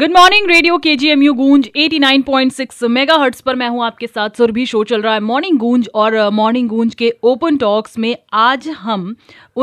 Good morning radio K G M U Goonj eighty nine point six megahertz पर मैं हूं आपके साथ सुरभि शो चल रहा है मॉर्निंग गूंज और मॉर्निंग uh, गूंज के ओपन टॉक्स में आज हम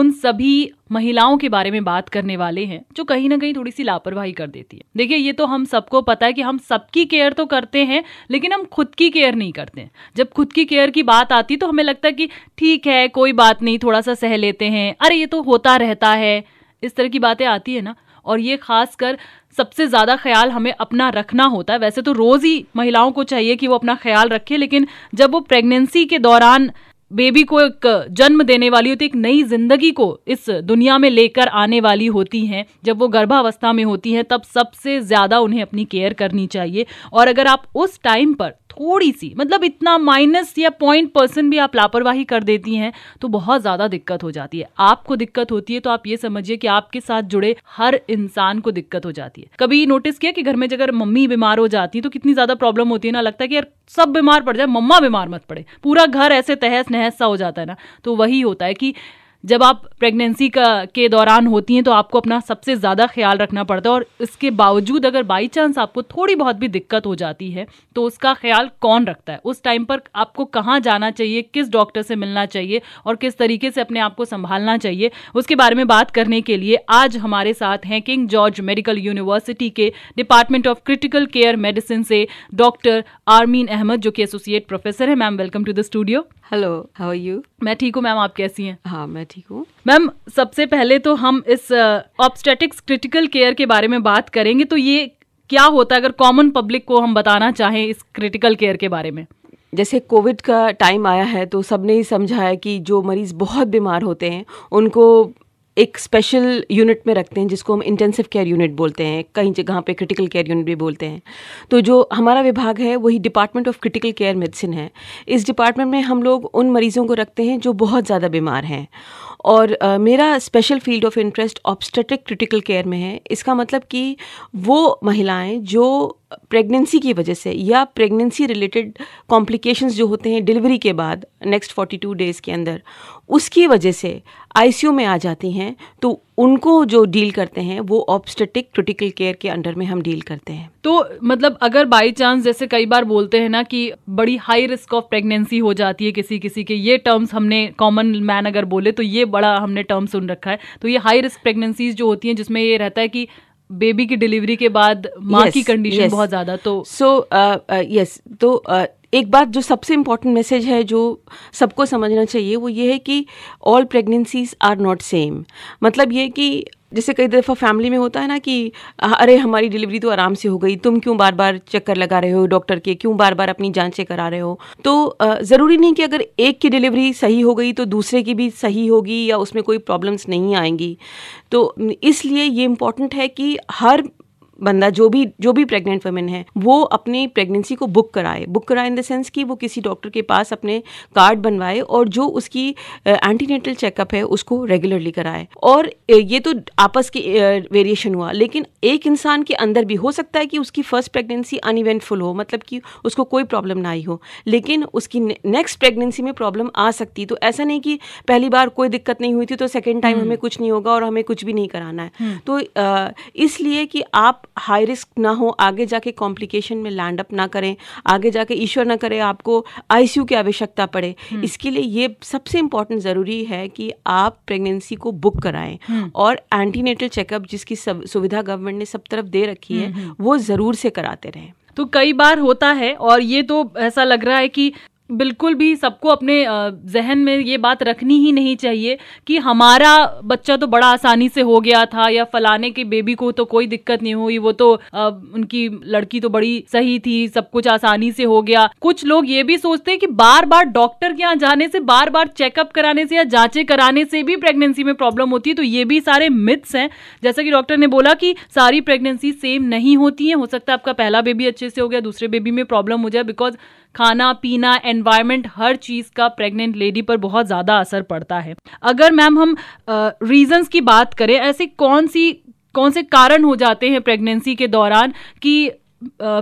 उन सभी महिलाओं के बारे में बात करने वाले हैं जो कहीं ना कहीं थोड़ी सी लापरवाही कर देती है देखिए ये तो हम सबको पता है कि हम सबकी केयर तो करते हैं लेकिन हम खुद की केयर नहीं करते हैं जब खुद की केयर की बात आती तो हमें लगता है कि ठीक है कोई बात नहीं थोड़ा सा सह लेते हैं अरे ये तो होता रहता है इस तरह की बातें आती है ना और ये खासकर सबसे ज़्यादा ख्याल हमें अपना रखना होता है वैसे तो रोज़ ही महिलाओं को चाहिए कि वो अपना ख्याल रखें लेकिन जब वो प्रेगनेंसी के दौरान बेबी को एक जन्म देने वाली होती है एक नई जिंदगी को इस दुनिया में लेकर आने वाली होती हैं जब वो गर्भावस्था में होती हैं तब सबसे ज़्यादा उन्हें अपनी केयर करनी चाहिए और अगर आप उस टाइम पर थोड़ी सी मतलब इतना माइनस या पॉइंट पर्सन भी आप लापरवाही कर देती हैं तो बहुत ज़्यादा दिक्कत हो जाती है आपको दिक्कत होती है तो आप ये समझिए कि आपके साथ जुड़े हर इंसान को दिक्कत हो जाती है कभी नोटिस किया कि घर में जब मम्मी बीमार हो जाती है तो कितनी ज़्यादा प्रॉब्लम होती है ना लगता है कि यार सब बीमार पड़ जाए मम्मा बीमार मत पड़े पूरा घर ऐसे तहस नहस सा हो जाता है ना तो वही होता है कि जब आप प्रेगनेंसी का के दौरान होती हैं तो आपको अपना सबसे ज़्यादा ख्याल रखना पड़ता है और इसके बावजूद अगर बाई चांस आपको थोड़ी बहुत भी दिक्कत हो जाती है तो उसका ख्याल कौन रखता है उस टाइम पर आपको कहाँ जाना चाहिए किस डॉक्टर से मिलना चाहिए और किस तरीके से अपने आप को संभालना चाहिए उसके बारे में बात करने के लिए आज हमारे साथ हैं किंग जॉर्ज मेडिकल यूनिवर्सिटी के department of critical care medicine से डॉक्टर आर्मीन अहमद जो कि एसोसिएट प्रोफेसर है ma'am welcome to the studio hello how you मैं ठीक हूँ मैम आप कैसी हैं हाँ मैं ठीक हूँ मैम सबसे पहले तो हम इस ऑब्स्टेटिक्स क्रिटिकल केयर के बारे में बात करेंगे तो ये क्या होता है अगर कॉमन पब्लिक को हम बताना चाहें इस क्रिटिकल केयर के बारे में जैसे कोविड का टाइम आया है तो सबने ही समझा है कि जो मरीज़ बहुत बीमार होते हैं उनको एक स्पेशल यूनिट में रखते हैं जिसको हम इंटेंसिव केयर यूनिट बोलते हैं कहीं जगह पे क्रिटिकल केयर यूनिट भी बोलते हैं तो जो हमारा विभाग है वही department of critical care medicine है इस डिपार्टमेंट में हम लोग उन मरीज़ों को रखते हैं जो बहुत ज़्यादा बीमार हैं और uh, मेरा special field of interest obstetric critical care में है इसका मतलब कि वो महिलाएं जो प्रेगनेंसी की वजह से या प्रेगनेंसी रिलेटेड कॉम्प्लिकेशंस जो होते हैं डिलीवरी के बाद नेक्स्ट 42 डेज़ के अंदर उसकी वजह से आईसीयू में आ जाती हैं तो उनको जो डील करते हैं वो ऑप्स्टेटिक क्रिटिकल केयर के अंडर में हम डील करते हैं तो मतलब अगर बाई चांस जैसे कई बार बोलते हैं ना कि बड़ी हाई रिस्क ऑफ प्रेगनेंसी हो जाती है किसी किसी के ये टर्म्स हमने कॉमन मैन अगर बोले तो ये बड़ा हमने टर्म सुन रखा है तो ये हाई रिस्क प्रेगनेंसीज जो होती हैं जिसमें ये रहता है कि बेबी की डिलीवरी के बाद माँ yes, की कंडीशन yes. बहुत ज़्यादा तो सो यस uh, uh, तो uh, एक बात जो सबसे इम्पॉर्टेंट मैसेज है जो सबको समझना चाहिए वो ये है कि all pregnancies are not same मतलब ये कि जैसे कई दफ़ा फैमिली में होता है ना कि अरे हमारी डिलीवरी तो आराम से हो गई तुम क्यों बार बार चक्कर लगा रहे हो डॉक्टर के क्यों बार बार अपनी जांचें करा रहे हो तो ज़रूरी नहीं कि अगर एक की डिलीवरी सही हो गई तो दूसरे की भी सही होगी या उसमें कोई प्रॉब्लम्स नहीं आएंगी तो इसलिए ये इम्पॉर्टेंट है कि हर बंदा जो भी जो भी प्रेग्नेंट वुमेन है वो अपनी प्रेगनेंसी को बुक कराए बुक कराए इन द सेंस कि वो किसी डॉक्टर के पास अपने कार्ड बनवाए और जो उसकी एंटीनेटल चेकअप है उसको रेगुलरली कराए और ये तो आपस के वेरिएशन हुआ लेकिन एक इंसान के अंदर भी हो सकता है कि उसकी फर्स्ट प्रेगनेंसी अनइवेंटफुल हो मतलब कि उसको कोई प्रॉब्लम ना आई हो लेकिन उसकी नेक्स्ट प्रेगनेंसी में प्रॉब्लम आ सकती तो ऐसा नहीं कि पहली बार कोई दिक्कत नहीं हुई थी तो सेकेंड टाइम हम्म। हमें कुछ नहीं होगा और हमें कुछ भी नहीं कराना है हम्म। तो इसलिए कि आप हाई रिस्क ना हो आगे जाके कॉम्प्लिकेशन में लैंड अप ना करें आगे जाके ईश्वर ना करे आपको आईसीयू की आवश्यकता पड़े हम्म। इसके लिए ये सबसे इम्पोर्टेंट ज़रूरी है कि आप प्रेगनेंसी को बुक कराएं हम्म। और एंटीनेटल चेकअप जिसकी सुविधा गवर्नमेंट ने सब तरफ दे रखी है हम्म, वो ज़रूर से कराते रहें तो कई बार होता है और ये तो ऐसा लग रहा है कि बिल्कुल भी सबको अपने जहन में ये बात रखनी ही नहीं चाहिए कि हमारा बच्चा तो बड़ा आसानी से हो गया था या फलाने के बेबी को तो कोई दिक्कत नहीं हुई वो तो उनकी लड़की तो बड़ी सही थी सब कुछ आसानी से हो गया कुछ लोग ये भी सोचते हैं कि बार बार डॉक्टर के यहाँ जाने से बार बार चेकअप कराने से या जाँचें कराने से भी प्रेगनेंसी में प्रॉब्लम होती है तो ये भी सारे मिथ्स हैं जैसा कि डॉक्टर ने बोला कि सारी प्रेगनेंसी सेम नहीं होती है हो सकता है आपका पहला बेबी अच्छे से हो गया दूसरे बेबी में प्रॉब्लम हो जाए बिकॉज खाना पीना एनवायरमेंट हर चीज़ का प्रेग्नेंट लेडी पर बहुत ज़्यादा असर पड़ता है अगर मैम हम रीजंस की बात करें ऐसे कौन सी कौन से कारण हो जाते हैं प्रेगनेंसी के दौरान कि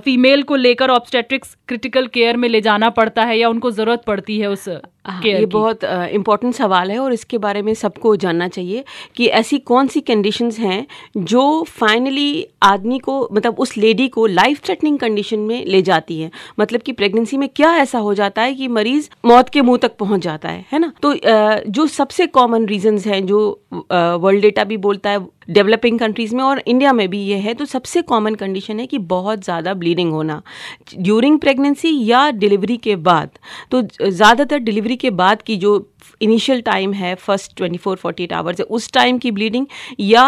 फीमेल को लेकर ऑब्स्टेट्रिक्स क्रिटिकल केयर में ले जाना पड़ता है या उनको ज़रूरत पड़ती है उस हाँ, ये बहुत इम्पोर्टेंट uh, सवाल है और इसके बारे में सबको जानना चाहिए कि ऐसी कौन सी कंडीशंस हैं जो फाइनली आदमी को मतलब उस लेडी को लाइफ थ्रेटनिंग कंडीशन में ले जाती है मतलब कि प्रेगनेंसी में क्या ऐसा हो जाता है कि मरीज मौत के मुंह तक पहुंच जाता है है ना तो uh, जो सबसे कॉमन रीजन हैं जो वर्ल्ड uh, डेटा भी बोलता है डेवलपिंग कंट्रीज़ में और इंडिया में भी ये है तो सबसे कॉमन कंडीशन है कि बहुत ज़्यादा ब्लीडिंग होना ड्यूरिंग प्रेगनेंसी या डिलीवरी के बाद तो ज़्यादातर डिलीवरी के बाद की जो इनिशियल टाइम है फर्स्ट 24 48 आवर्स है उस टाइम की ब्लीडिंग या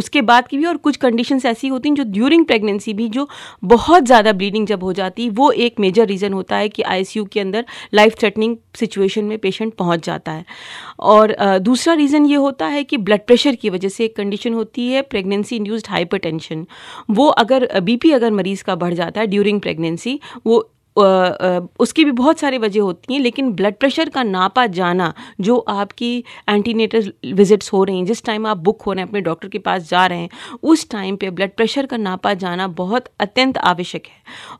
उसके बाद की भी और कुछ कंडीशंस ऐसी होती हैं जो ड्यूरिंग प्रेगनेंसी भी जो बहुत ज़्यादा ब्लीडिंग जब हो जाती है वो एक मेजर रीज़न होता है कि आईसीयू के अंदर लाइफ थ्रेटनिंग सिचुएशन में पेशेंट पहुंच जाता है और दूसरा रीज़न ये होता है कि ब्लड प्रेशर की वजह से एक कंडीशन होती है प्रेगनेंसी इंड्यूस्ड हाइपर वो अगर बी अगर मरीज़ का बढ़ जाता है ड्यूरिंग प्रेगनेंसी वो उसकी भी बहुत सारी वजह होती हैं लेकिन ब्लड प्रेशर का नापा जाना जो आपकी एंटीनेटर विजिट्स हो रही हैं जिस टाइम आप बुक हो रहे हैं अपने डॉक्टर के पास जा रहे हैं उस टाइम पे ब्लड प्रेशर का नापा जाना बहुत अत्यंत आवश्यक है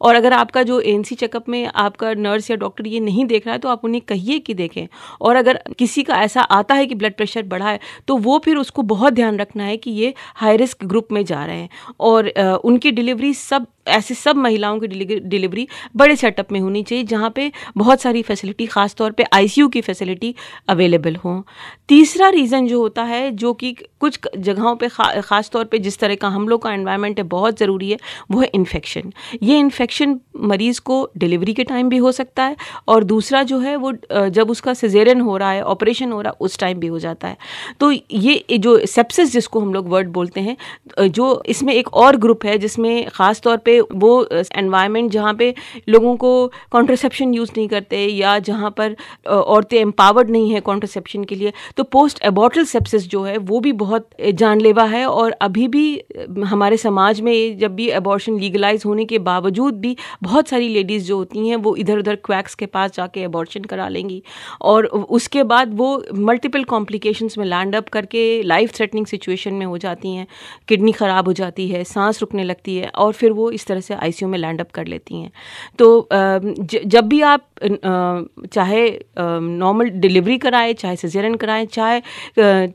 और अगर आपका जो ए चेकअप में आपका नर्स या डॉक्टर ये नहीं देख रहा है तो आप उन्हें कहिए कि देखें और अगर किसी का ऐसा आता है कि ब्लड प्रेशर बढ़ा है तो वो फिर उसको बहुत ध्यान रखना है कि ये हाई रिस्क ग्रुप में जा रहे हैं और उनकी डिलीवरी सब ऐसी सब महिलाओं की डिलीवरी बड़े सेटअप में होनी चाहिए जहाँ पे बहुत सारी फैसिलिटी ख़ास तौर पे आईसीयू की फैसिलिटी अवेलेबल हो तीसरा रीज़न जो होता है जो कि कुछ जगहों पे खा, ख़ास तौर पे जिस तरह का हम लोग का एनवायरनमेंट है बहुत ज़रूरी है वो है इन्फेक्शन ये इन्फेक्शन मरीज़ को डिलीवरी के टाइम भी हो सकता है और दूसरा जो है वो जब उसका सजेरन हो रहा है ऑपरेशन हो रहा है उस टाइम भी हो जाता है तो ये जो सेप्सिस जिसको हम लोग वर्ड बोलते हैं जो इसमें एक और ग्रुप है जिसमें ख़ास तौर पर वो एनवायरनमेंट जहाँ पे लोगों को कॉन्ट्रसेप्शन यूज़ नहीं करते या जहाँ पर औरतें एम्पावर्ड नहीं है कॉन्ट्रसेप्शन के लिए तो पोस्ट एबॉटल सेप्सिस जो है वो भी बहुत जानलेवा है और अभी भी हमारे समाज में जब भी एबॉर्शन लीगलाइज होने के बावजूद भी बहुत सारी लेडीज़ जो होती हैं वो इधर उधर क्वैक्स के पास जाके एबॉर्शन करा लेंगी और उसके बाद वो मल्टीपल कॉम्प्लिकेशंस में लैंड अप करके लाइफ थ्रेटनिंग सिचुएशन में हो जाती हैं किडनी ख़राब हो जाती है सांस रुकने लगती है और फिर वो इस तरह से आईसीयू में लैंड अप कर लेती हैं तो जब भी आप चाहे नॉर्मल डिलीवरी कराएं चाहे सजेरन कराएं चाहे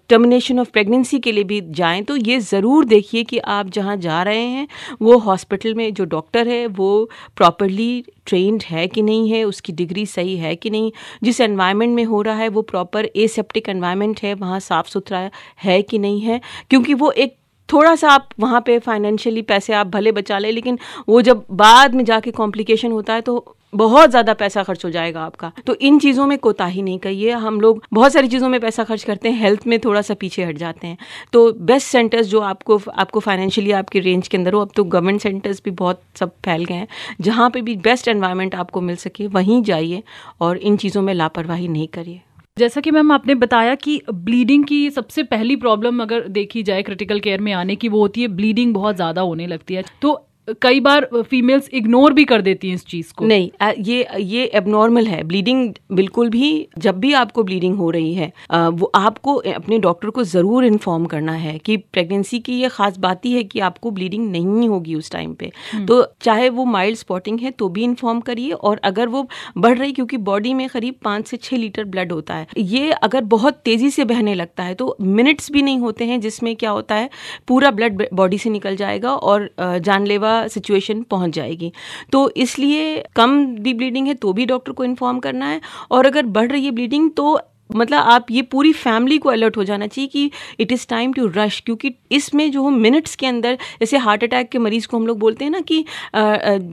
टर्मिनेशन ऑफ प्रेगनेंसी के लिए भी जाएं तो ये ज़रूर देखिए कि आप जहाँ जा रहे हैं वो हॉस्पिटल में जो डॉक्टर है वो प्रॉपरली ट्रेंड है कि नहीं है उसकी डिग्री सही है कि नहीं जिस एनवायरनमेंट में हो रहा है वो प्रॉपर एसेप्टिक एनवायरनमेंट है वहाँ साफ़ सुथरा है कि नहीं है क्योंकि वो एक थोड़ा सा आप वहाँ पे फाइनेंशियली पैसे आप भले बचा लें लेकिन वो जब बाद में जाके कॉम्प्लिकेशन होता है तो बहुत ज़्यादा पैसा खर्च हो जाएगा आपका तो इन चीज़ों में कोताही नहीं करिए हम लोग बहुत सारी चीज़ों में पैसा खर्च करते हैं हेल्थ में थोड़ा सा पीछे हट जाते हैं तो बेस्ट सेंटर्स जो आपको आपको फाइनेंशियली आपके रेंज के अंदर हो अब तो गवर्नमेंट सेंटर्स भी बहुत सब फैल गए हैं जहाँ पर भी बेस्ट एनवायरनमेंट आपको मिल सके वहीं जाइए और इन चीज़ों में लापरवाही नहीं करिए जैसा कि मैम आपने बताया कि ब्लीडिंग की सबसे पहली प्रॉब्लम अगर देखी जाए क्रिटिकल केयर में आने की वो होती है ब्लीडिंग बहुत ज़्यादा होने लगती है तो कई बार फीमेल्स इग्नोर भी कर देती हैं इस चीज़ को नहीं ये ये एबनॉर्मल है ब्लीडिंग बिल्कुल भी जब भी आपको ब्लीडिंग हो रही है वो आपको अपने डॉक्टर को ज़रूर इन्फॉर्म करना है कि प्रेगनेंसी की ये ख़ास बात ही है कि आपको ब्लीडिंग नहीं होगी उस टाइम पे हम्म। तो चाहे वो माइल्ड स्पॉटिंग है तो भी इन्फॉर्म करिए और अगर वो बढ़ रही क्योंकि बॉडी में करीब पाँच से छः लीटर ब्लड होता है ये अगर बहुत तेज़ी से बहने लगता है तो मिनट्स भी नहीं होते हैं जिसमें क्या होता है पूरा ब्लड बॉडी से निकल जाएगा और जानलेवा सिचुएशन पहुंच जाएगी तो इसलिए कम दी ब्लीडिंग है तो भी डॉक्टर को इन्फॉर्म करना है और अगर बढ़ रही है ब्लीडिंग तो मतलब आप ये पूरी फैमिली को अलर्ट हो जाना चाहिए कि it is time to rush क्योंकि इसमें जो मिनट्स के अंदर जैसे हार्ट अटैक के मरीज़ को हम लोग बोलते हैं ना कि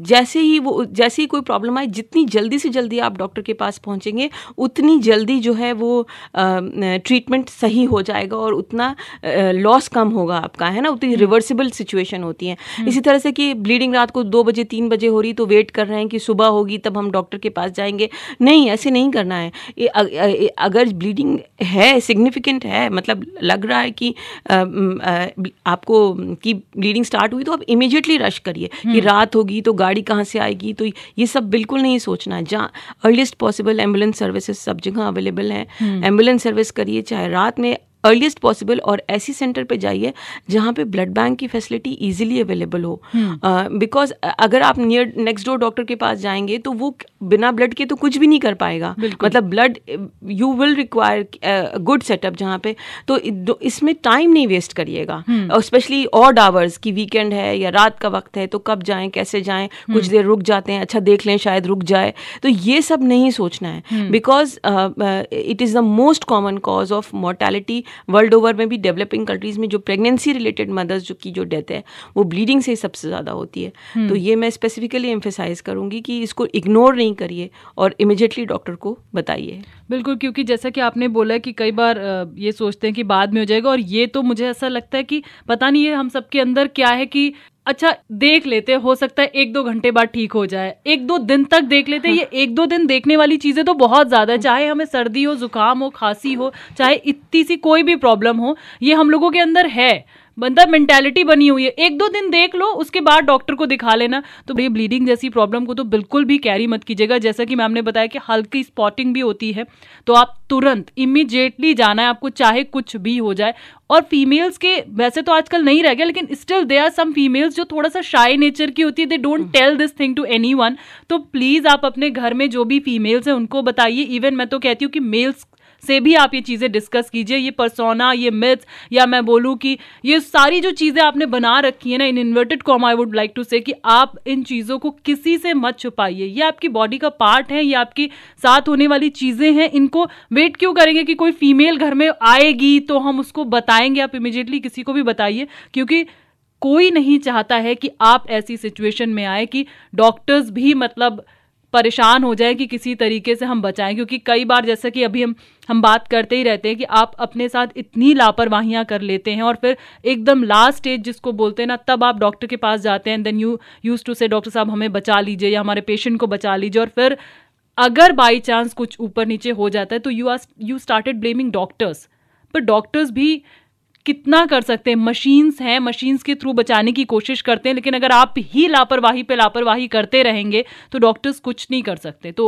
जैसे ही वो जैसे ही कोई प्रॉब्लम आए जितनी जल्दी से जल्दी आप डॉक्टर के पास पहुँचेंगे उतनी जल्दी जो है वो ट्रीटमेंट सही हो जाएगा और उतना लॉस कम होगा आपका है ना उतनी रिवर्सिबल सिचुएशन होती है हम्म। इसी तरह से कि ब्लीडिंग रात को दो बजे तीन बजे हो रही तो वेट कर रहे हैं कि सुबह होगी तब हम डॉक्टर के पास जाएंगे नहीं ऐसे नहीं करना है अगर अगर ब्लीडिंग है सिग्निफिकेंट है मतलब लग रहा है कि आपको कि ब्लीडिंग स्टार्ट हुई तो आप इमिजिएटली रश करिए कि हम्म। रात होगी तो गाड़ी कहाँ से आएगी तो ये सब बिल्कुल नहीं सोचना है जहाँ अर्लीस्ट पॉसिबल एम्बुलेंस सर्विसेज सब जगह अवेलेबल हैं एम्बुलेंस हम्म। सर्विस करिए चाहे रात में अर्लीस्ट पॉसिबल और ऐसी सेंटर पे जाइए जहाँ पे ब्लड बैंक की फैसिलिटी इजीली अवेलेबल हो बिकॉज hmm. uh, अगर आप नियर नेक्स्ट डोर डॉक्टर के पास जाएंगे तो वो बिना ब्लड के तो कुछ भी नहीं कर पाएगा मतलब blood you will require good setup जहाँ पे तो इसमें टाइम नहीं वेस्ट करिएगा हम्म। और स्पेशली ऑड आवर्स की वीकेंड है या रात का वक्त है तो कब जाएं कैसे जाएं hmm. कुछ देर रुक जाते हैं अच्छा देख लें शायद रुक जाए तो ये सब नहीं सोचना है because it is the most common cause of mortality world over में भी डेवलपिंग कंट्रीज़ में जो प्रेगनेंसी रिलेटेड मदर्स जो की जो डेथ है वो ब्लीडिंग से सबसे ज़्यादा होती है hmm. तो ये मैं स्पेसिफिकली एम्फेसाइज करूँगी कि इसको इग्नोर नहीं करिए और इमिजिएटली डॉक्टर को बताइए बिल्कुल क्योंकि जैसा कि आपने बोला कि कई बार ये सोचते हैं कि बाद में हो जाएगा और ये तो मुझे ऐसा लगता है कि पता नहीं है हम सबके अंदर क्या है कि अच्छा देख लेते हो सकता है एक दो घंटे बाद ठीक हो जाए एक दो दिन तक देख लेते ये एक दो दिन देखने वाली चीजें तो बहुत ज्यादा है चाहे हमें सर्दी हो जुकाम हो खांसी हो चाहे इतनी सी कोई भी प्रॉब्लम हो ये हम लोगों के अंदर है बंदा मेंटेलिटी बनी हुई है एक दो दिन देख लो उसके बाद डॉक्टर को दिखा लेना तो भैया ब्लीडिंग जैसी प्रॉब्लम को तो बिल्कुल भी कैरी मत कीजिएगा जैसा कि मैम ने बताया कि हल्की स्पॉटिंग भी होती है तो आप तुरंत इमीजिएटली जाना है आपको चाहे कुछ भी हो जाए और फीमेल्स के वैसे तो आजकल नहीं रह गया लेकिन still they are some females जो थोड़ा सा शाई नेचर की होती है they don't tell this thing to any तो प्लीज़ आप अपने घर में जो भी फीमेल्स हैं उनको बताइए इवन मैं तो कहती हूँ कि मेल्स से भी आप ये चीज़ें डिस्कस कीजिए ये परसोना ये मिथ या मैं बोलूँ कि ये सारी जो चीज़ें आपने बना रखी है ना in inverted comma I would like to say कि आप इन चीज़ों को किसी से मत छुपाइए ये आपकी बॉडी का पार्ट है ये आपकी साथ होने वाली चीज़ें हैं इनको वेट क्यों करेंगे कि कोई फीमेल घर में आएगी तो हम उसको बताएंगे आप इमिजिएटली किसी को भी बताइए क्योंकि कोई नहीं चाहता है कि आप ऐसी सिचुएशन में आए कि डॉक्टर्स भी मतलब परेशान हो जाए कि किसी तरीके से हम बचाएं क्योंकि कई बार जैसा कि अभी हम हम बात करते ही रहते हैं कि आप अपने साथ इतनी लापरवाहियां कर लेते हैं और फिर एकदम लास्ट स्टेज जिसको बोलते हैं ना तब आप डॉक्टर के पास जाते हैं then you use to say doctor साहब हमें बचा लीजिए या हमारे पेशेंट को बचा लीजिए और फिर अगर बाई चांस कुछ ऊपर नीचे हो जाता है तो you are you started blaming doctors पर डॉक्टर्स भी कितना कर सकते हैं मशीन्स हैं मशीन्स के थ्रू बचाने की कोशिश करते हैं लेकिन अगर आप ही लापरवाही पे लापरवाही करते रहेंगे तो डॉक्टर्स कुछ नहीं कर सकते तो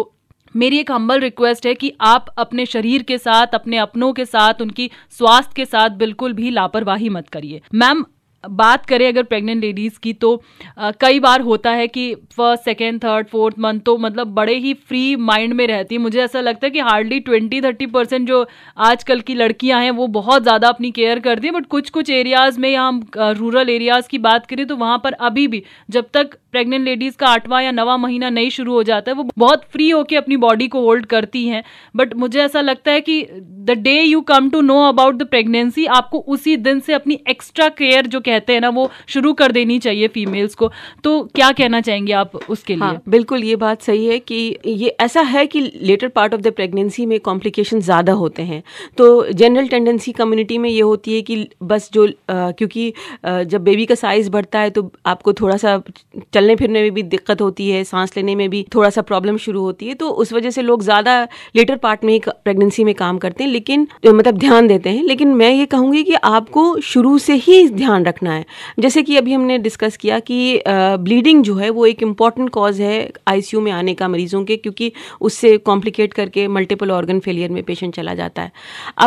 मेरी एक हम्बल रिक्वेस्ट है कि आप अपने शरीर के साथ अपने अपनों के साथ उनकी स्वास्थ्य के साथ बिल्कुल भी लापरवाही मत करिए मैम बात करें अगर प्रेग्नेंट लेडीज़ की तो आ, कई बार होता है कि first second third fourth month तो मतलब बड़े ही फ्री माइंड में रहती है मुझे ऐसा लगता है कि हार्डली ट्वेंटी थर्टी परसेंट जो आजकल की लड़कियां हैं वो बहुत ज़्यादा अपनी केयर करती हैं बट कुछ कुछ एरियाज़ में या हम रूरल एरियाज़ की बात करें तो वहाँ पर अभी भी जब तक प्रेग्नेंट लेडीज़ का आठवां या नवा महीना नहीं शुरू हो जाता है वो बहुत फ्री होकर अपनी बॉडी को होल्ड करती हैं बट मुझे ऐसा लगता है कि the day you come to know about the pregnancy आपको उसी दिन से अपनी एक्स्ट्रा केयर जो कहते हैं ना वो शुरू कर देनी चाहिए फीमेल्स को तो क्या कहना चाहेंगे आप उसके लिए हाँ, बिल्कुल ये बात सही है कि ये ऐसा है कि later part of the pregnancy में कॉम्प्लिकेशन ज़्यादा होते हैं तो जनरल टेंडेंसी कम्युनिटी में ये होती है कि बस जो आ, क्योंकि आ, जब बेबी का साइज़ बढ़ता है तो आपको थोड़ा सा चलने फिरने में भी दिक्कत होती है सांस लेने में भी थोड़ा सा प्रॉब्लम शुरू होती है तो उस वजह से लोग ज़्यादा लेटर पार्ट में प्रेगनेंसी में काम करते हैं लेकिन मतलब ध्यान देते हैं लेकिन मैं ये कहूँगी कि आपको शुरू से ही ध्यान रखना रखना है जैसे कि अभी हमने डिस्कस किया कि ब्लीडिंग जो है वो एक इम्पॉर्टेंट कॉज है आईसीयू में आने का मरीजों के क्योंकि उससे कॉम्प्लिकेट करके मल्टीपल ऑर्गन फेलियर में पेशेंट चला जाता है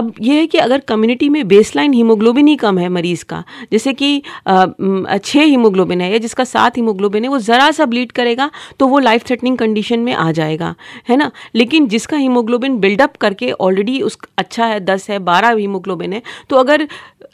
अब यह है कि अगर कम्युनिटी में बेसलाइन हीमोग्लोबिन ही कम है मरीज़ का जैसे कि छः हीमोग्लोबिन है या जिसका सात हीमोग्लोबिन है वो ज़रा सा ब्लीड करेगा तो वो लाइफ थ्रेटनिंग कंडीशन में आ जाएगा है ना लेकिन जिसका हीमोग्लोबिन बिल्डअप करके ऑलरेडी उस अच्छा है दस है बारह हीमोग्लोबिन है तो अगर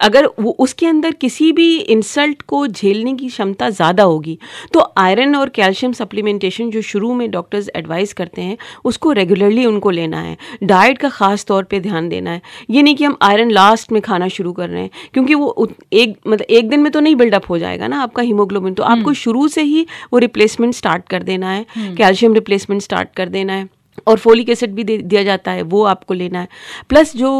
अगर वो उसके अंदर किसी भी की इंसल्ट को झेलने की क्षमता ज़्यादा होगी तो आयरन और कैल्शियम सप्लीमेंटेशन जो शुरू में डॉक्टर्स एडवाइस करते हैं उसको रेगुलरली उनको लेना है डाइट का ख़ास तौर पर ध्यान देना है ये नहीं कि हम आयरन लास्ट में खाना शुरू कर रहे हैं क्योंकि वो एक मतलब एक दिन में तो नहीं बिल्डअप हो जाएगा ना आपका हीमोग्लोबिन तो आपको हम्म। शुरू से ही वो रिप्लेसमेंट स्टार्ट कर देना है कैल्शियम रिप्लेसमेंट स्टार्ट कर देना है और फोलिक एसिड भी दे दिया जाता है वो आपको लेना है प्लस जो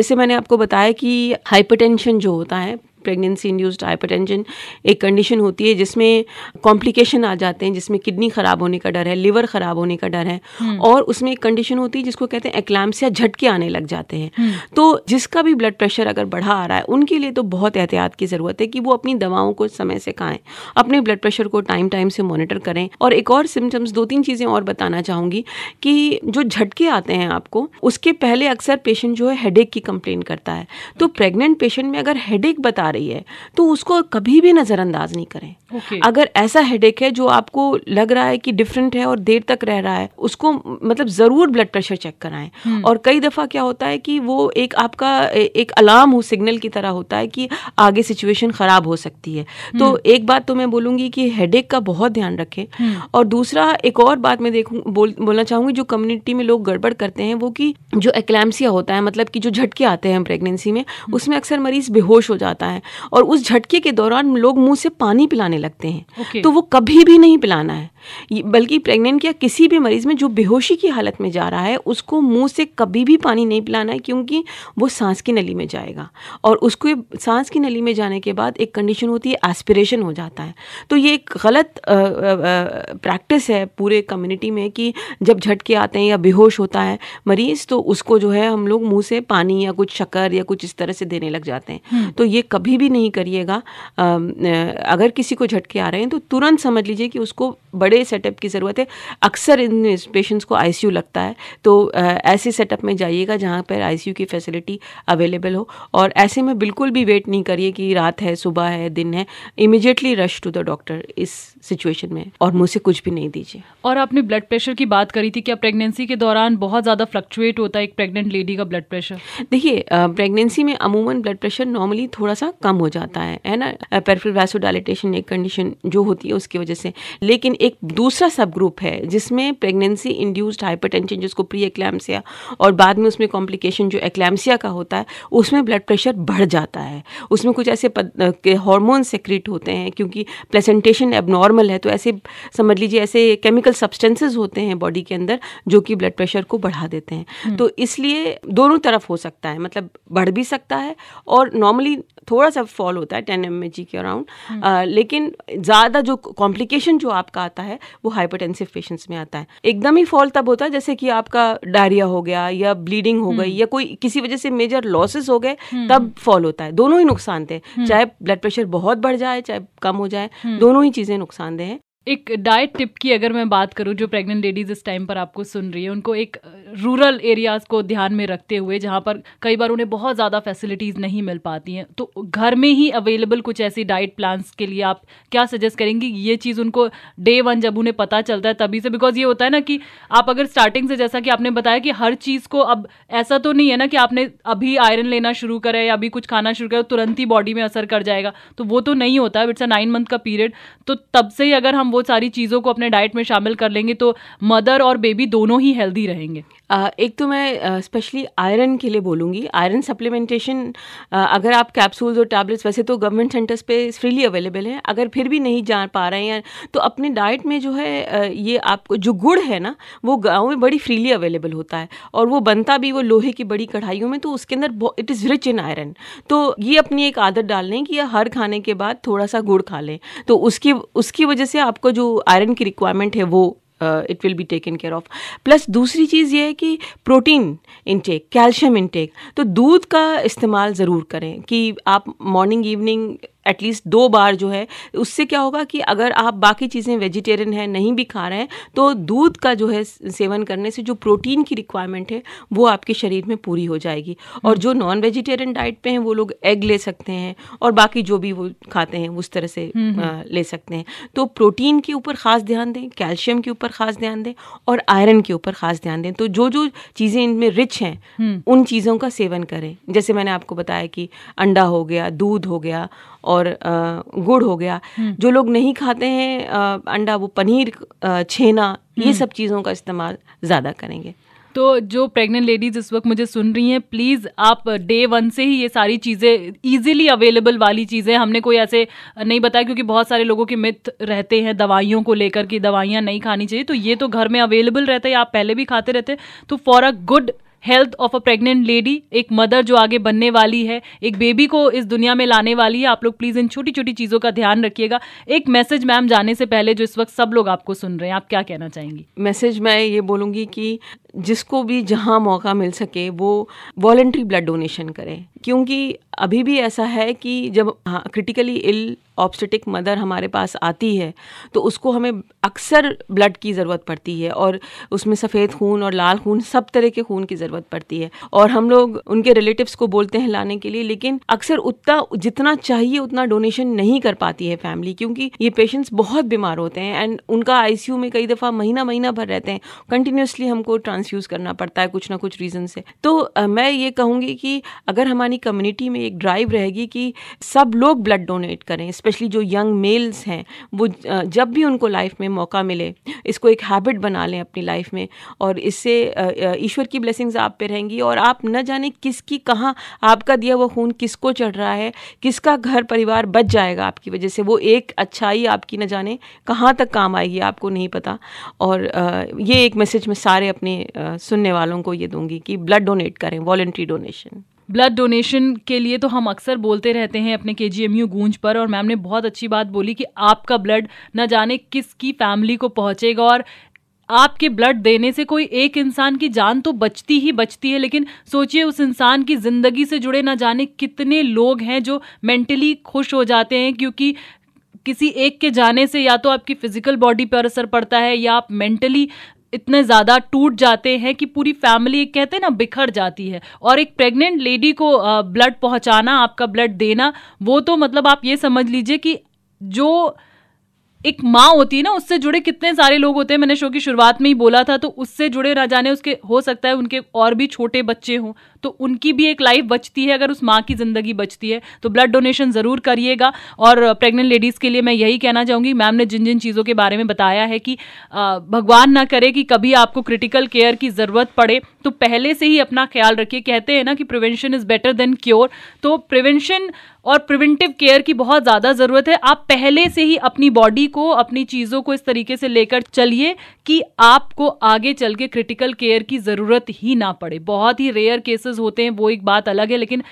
जैसे मैंने आपको बताया कि हाइपरटेंशन जो होता है प्रेगनेंसी इंड्यूस्ड हाइपरटेंशन एक कंडीशन होती है जिसमें कॉम्प्लिकेशन आ जाते हैं जिसमें किडनी ख़राब होने का डर है लिवर ख़राब होने का डर है हम्म। और उसमें एक कंडीशन होती है जिसको कहते हैं या झटके आने लग जाते हैं हम्म। तो जिसका भी ब्लड प्रेशर अगर बढ़ा आ रहा है उनके लिए तो बहुत एहतियात की ज़रूरत है कि वो अपनी दवाओं को समय से खाएं अपने ब्लड प्रेशर को टाइम टाइम से मॉनिटर करें और एक और सिम्टम्स दो तीन चीज़ें और बताना चाहूँगी कि जो झटके आते हैं आपको उसके पहले अक्सर पेशेंट जो है हेडेक की कंप्लेन करता है तो प्रेग्नेंट पेशेंट में अगर हेडेक बता रही है तो उसको कभी भी नज़रअंदाज नहीं करें okay. अगर ऐसा हेडेक है जो आपको लग रहा है कि डिफरेंट है और देर तक रह रहा है उसको मतलब ज़रूर ब्लड प्रेशर चेक कराएं hmm. और कई दफ़ा क्या होता है कि वो एक आपका एक अलार्म हो सिग्नल की तरह होता है कि आगे सिचुएशन ख़राब हो सकती है hmm. तो हम्म। एक बात तो मैं बोलूँगी कि हेडेक का बहुत ध्यान रखें hmm. और दूसरा एक और बात मैं देखूँ बोल, बोलना चाहूँगी जो कम्युनिटी में लोग गड़बड़ करते हैं वो कि जो एक्लैम्सिया होता है मतलब कि जो झटके आते हैं प्रेगनेंसी में उसमें अक्सर मरीज बेहोश हो जाता है और उस झटके के दौरान लोग मुंह से पानी पिलाने लगते हैं okay. तो वो कभी भी नहीं पिलाना है बल्कि प्रेग्नेंट या किसी भी मरीज़ में जो बेहोशी की हालत में जा रहा है उसको मुंह से कभी भी पानी नहीं पिलाना है क्योंकि वो सांस की नली में जाएगा और उसको सांस की नली में जाने के बाद एक कंडीशन होती है एस्पिरेशन हो जाता है तो ये एक गलत प्रैक्टिस है पूरे कम्युनिटी में कि जब झटके आते हैं या बेहोश होता है मरीज़ तो उसको जो है हम लोग मुँह से पानी या कुछ शक्कर या कुछ इस तरह से देने लग जाते हैं हम्म। तो ये कभी भी नहीं करिएगा अगर किसी को झटके आ रहे हैं तो तुरंत समझ लीजिए कि उसको बड़े बड़े सेटअप की ज़रूरत है अक्सर इन पेशेंट्स को आईसीयू लगता है तो ऐसे सेटअप में जाइएगा जहाँ पर आईसीयू की फैसिलिटी अवेलेबल हो और ऐसे में बिल्कुल भी वेट नहीं करिए कि रात है सुबह है दिन है immediately rush to the doctor इस सिचुएशन में और मुझसे कुछ भी नहीं दीजिए और आपने ब्लड प्रेशर की बात करी थी क्या प्रेगनेंसी के दौरान बहुत ज़्यादा फ्लक्चुएट होता है एक प्रेग्नेंट लेडी का ब्लड प्रेशर देखिए प्रेगनेंसी में अमूमन ब्लड प्रेशर नॉर्मली थोड़ा सा कम हो जाता है है ना पेरफिल वैसोडाइलेटेशन एक कंडीशन जो होती है उसकी वजह से लेकिन एक दूसरा सब ग्रुप है जिसमें प्रेगनेंसी इंड्यूस्ड हाइपरटेंशन जिसको प्री एक्लैम्सिया और बाद में उसमें कॉम्प्लिकेशन जो एक्लैम्सिया का होता है उसमें ब्लड प्रेशर बढ़ जाता है उसमें कुछ ऐसे हार्मोन सेक्रेट होते हैं क्योंकि प्लेसेंटेशन एबनॉर्मल है तो ऐसे समझ लीजिए ऐसे केमिकल सब्सटेंसेज होते हैं बॉडी के अंदर जो कि ब्लड प्रेशर को बढ़ा देते हैं हम्म। तो इसलिए दोनों तरफ हो सकता है मतलब बढ़ भी सकता है और नॉर्मली थोड़ा सा फॉल होता है टेन एम के हम्म। अराउंड लेकिन ज़्यादा जो कॉम्प्लिकेशन जो आपका आता है है वो हाइपरटेंसिव पेशेंट्स में आता है एकदम ही फॉल तब होता है जैसे कि आपका डायरिया हो गया या ब्लीडिंग हो गई हम्म। या कोई किसी वजह से मेजर लॉसेस हो गए हम्म। तब फॉल होता है दोनों ही नुकसानदेह हम्म। चाहे ब्लड प्रेशर बहुत बढ़ जाए चाहे कम हो जाए दोनों ही चीज़ें नुकसानदेह हैं एक डाइट टिप की अगर मैं बात करूँ जो प्रेग्नेंट लेडीज़ इस टाइम पर आपको सुन रही है उनको एक रूरल एरियाज़ को ध्यान में रखते हुए जहाँ पर कई बार उन्हें बहुत ज़्यादा फैसिलिटीज़ नहीं मिल पाती हैं तो घर में ही अवेलेबल कुछ ऐसी डाइट प्लान्स के लिए आप क्या सजेस्ट करेंगी ये चीज़ उनको डे वन जब उन्हें पता चलता है तभी से बिकॉज ये होता है ना कि आप अगर स्टार्टिंग से जैसा कि आपने बताया कि हर चीज़ को अब ऐसा तो नहीं है ना कि आपने अभी आयरन लेना शुरू करा या अभी कुछ खाना शुरू करा तो तुरंत ही बॉडी में असर कर जाएगा तो वो तो नहीं होता है इट्स अ नाइन मंथ का पीरियड तो तब से ही अगर हम बहुत सारी चीज़ों को अपने डाइट में शामिल कर लेंगे तो मदर और बेबी दोनों ही हेल्दी रहेंगे एक तो मैं स्पेशली आयरन के लिए बोलूँगी आयरन सप्लीमेंटेशन अगर आप कैप्सूल्स और टैबलेट्स वैसे तो गवर्नमेंट सेंटर्स पे फ्रीली अवेलेबल हैं अगर फिर भी नहीं जा पा रहे हैं तो अपने डाइट में जो है ये आपको जो गुड़ है ना वो गाँव में बड़ी फ्रीली अवेलेबल होता है और वो बनता भी वो लोहे की बड़ी कढ़ाइयों में तो उसके अंदर it is rich in iron तो ये अपनी एक आदत डाल लें कि हर खाने के बाद थोड़ा सा गुड़ खा लें तो उसकी उसकी वजह से आपको जो आयरन की रिक्वायरमेंट है वो it will be taken care of plus दूसरी चीज़ ये है कि प्रोटीन इनटेक कैल्शियम इनटेक तो दूध का इस्तेमाल ज़रूर करें कि आप मॉर्निंग इवनिंग एटलीस्ट दो बार जो है उससे क्या होगा कि अगर आप बाकी चीज़ें वेजिटेरियन हैं नहीं भी खा रहे हैं तो दूध का जो है सेवन करने से जो प्रोटीन की रिक्वायरमेंट है वो आपके शरीर में पूरी हो जाएगी हम्म। और जो नॉन वेजिटेरियन डाइट पे हैं वो लोग एग ले सकते हैं और बाकी जो भी वो खाते हैं उस तरह से आ, हम्म, हम्म। ले सकते हैं तो प्रोटीन के ऊपर ख़ास ध्यान दें कैल्शियम के ऊपर ख़ास ध्यान दें और आयरन के ऊपर ख़ास ध्यान दें तो जो जो चीज़ें इनमें रिच हैं उन चीज़ों का सेवन करें जैसे मैंने आपको बताया कि अंडा हो गया दूध हो गया और गुड़ हो गया हम्म। जो लोग नहीं खाते हैं अंडा वो पनीर छेना ये हम्म। सब चीज़ों का इस्तेमाल ज़्यादा करेंगे तो जो प्रेग्नेंट लेडीज़ इस वक्त मुझे सुन रही हैं प्लीज़ आप डे वन से ही ये सारी चीज़ें इजीली अवेलेबल वाली चीज़ें हमने कोई ऐसे नहीं बताया क्योंकि बहुत सारे लोगों के मिथ रहते हैं दवाइयों को लेकर कि दवाइयाँ नहीं खानी चाहिए तो ये तो घर में अवेलेबल रहता है आप पहले भी खाते रहते तो for a good health of a pregnant lady एक मदर जो आगे बनने वाली है एक बेबी को इस दुनिया में लाने वाली है आप लोग प्लीज़ इन छोटी छोटी चीज़ों का ध्यान रखिएगा एक मैसेज मैम जाने से पहले जो इस वक्त सब लोग आपको सुन रहे हैं आप क्या कहना चाहेंगी मैसेज मैं ये बोलूंगी कि जिसको भी जहाँ मौका मिल सके वो वॉल्ट्री ब्लड डोनेशन करें क्योंकि अभी भी ऐसा है कि जब क्रिटिकली इल ऑब्स्टेटिक मदर हमारे पास आती है तो उसको हमें अक्सर ब्लड की ज़रूरत पड़ती है और उसमें सफ़ेद खून और लाल खून सब तरह के खून की ज़रूरत पड़ती है और हम लोग उनके रिलेटिव्स को बोलते हैं लाने के लिए लेकिन अक्सर उतना जितना चाहिए उतना डोनेशन नहीं कर पाती है फैमिली क्योंकि ये पेशेंट्स बहुत बीमार होते हैं एंड उनका आई में कई दफ़ा महीना महीना भर रहते हैं कंटिन्यूसली हमको ट्रांस केमिकल्स यूज़ करना पड़ता है कुछ ना कुछ रीज़न से तो आ, मैं ये कहूँगी कि अगर हमारी कम्युनिटी में एक ड्राइव रहेगी कि सब लोग ब्लड डोनेट करें स्पेशली जो यंग मेल्स हैं वो जब भी उनको लाइफ में मौका मिले इसको एक हैबिट बना लें अपनी लाइफ में और इससे ईश्वर की ब्लेसिंग्स आप पे रहेंगी और आप न जाने किसकी कहाँ आपका दिया हुआ खून किसको चढ़ रहा है किसका घर परिवार बच जाएगा आपकी वजह से वो एक अच्छाई आपकी न जाने कहाँ तक काम आएगी आपको नहीं पता और ये एक मैसेज मैं सारे अपने सुनने वालों को ये दूंगी कि ब्लड डोनेट करें वॉल्ट्री डोनेशन ब्लड डोनेशन के लिए तो हम अक्सर बोलते रहते हैं अपने के जी एम यू गूंज पर और मैम ने बहुत अच्छी बात बोली कि आपका ब्लड न जाने किसकी फैमिली को पहुंचेगा और आपके ब्लड देने से कोई एक इंसान की जान तो बचती ही बचती है लेकिन सोचिए उस इंसान की ज़िंदगी से जुड़े ना जाने कितने लोग हैं जो मेंटली खुश हो जाते हैं क्योंकि किसी एक के जाने से या तो आपकी फिजिकल बॉडी पर असर पड़ता है या आप मेंटली इतने ज़्यादा टूट जाते हैं कि पूरी फैमिली एक कहते हैं ना बिखर जाती है और एक प्रेग्नेंट लेडी को ब्लड पहुंचाना आपका ब्लड देना वो तो मतलब आप ये समझ लीजिए कि जो एक माँ होती है ना उससे जुड़े कितने सारे लोग होते हैं मैंने शो की शुरुआत में ही बोला था तो उससे जुड़े ना जाने उसके हो सकता है उनके और भी छोटे बच्चे हों तो उनकी भी एक लाइफ बचती है अगर उस माँ की ज़िंदगी बचती है तो ब्लड डोनेशन ज़रूर करिएगा और प्रेग्नेंट लेडीज़ के लिए मैं यही कहना चाहूँगी मैम ने जिन जिन चीज़ों के बारे में बताया है कि भगवान ना करे कि कभी आपको क्रिटिकल केयर की ज़रूरत पड़े तो पहले से ही अपना ख्याल रखिए कहते हैं ना कि prevention is better than cure तो प्रिवेंशन और प्रिवेंटिव केयर की बहुत ज़्यादा ज़रूरत है आप पहले से ही अपनी बॉडी को अपनी चीज़ों को इस तरीके से लेकर चलिए कि आपको आगे चल के क्रिटिकल केयर की ज़रूरत ही ना पड़े बहुत ही रेयर केसेस चांसेस होते हैं वो एक बात अलग है लेकिन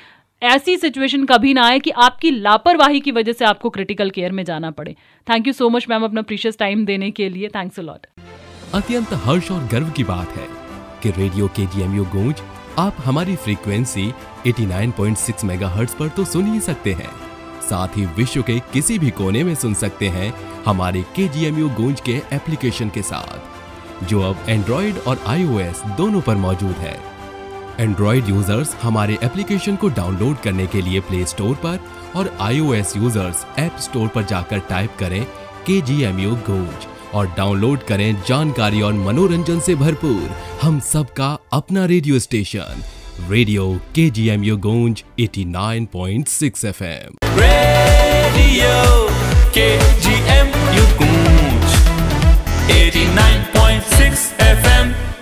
ऐसी सिचुएशन कभी ना आए कि आपकी लापरवाही की वजह से आपको क्रिटिकल केयर में जाना पड़े thank you so much ma'am अपना प्रीशियस टाइम देने के लिए थैंक्स अलॉट अत्यंत हर्ष और गर्व की बात है कि रेडियो के जी गूंज आप हमारी फ्रीक्वेंसी 89.6 मेगाहर्ट्ज़ पर तो सुन ही सकते हैं साथ ही विश्व के किसी भी कोने में सुन सकते हैं हमारे के जी गूंज के एप्लीकेशन के साथ जो अब एंड्रॉइड और आईओएस दोनों पर मौजूद है एंड्रॉइड यूजर्स हमारे एप्लीकेशन को डाउनलोड करने के लिए प्ले स्टोर पर और आईओएस यूजर्स एप स्टोर पर जाकर टाइप करें K G M U Goonj और डाउनलोड करें जानकारी और मनोरंजन से भरपूर हम सबका अपना radio station radio K G M U Goonj eighty nine point six F M radio K G M U Goonj eighty nine point six F M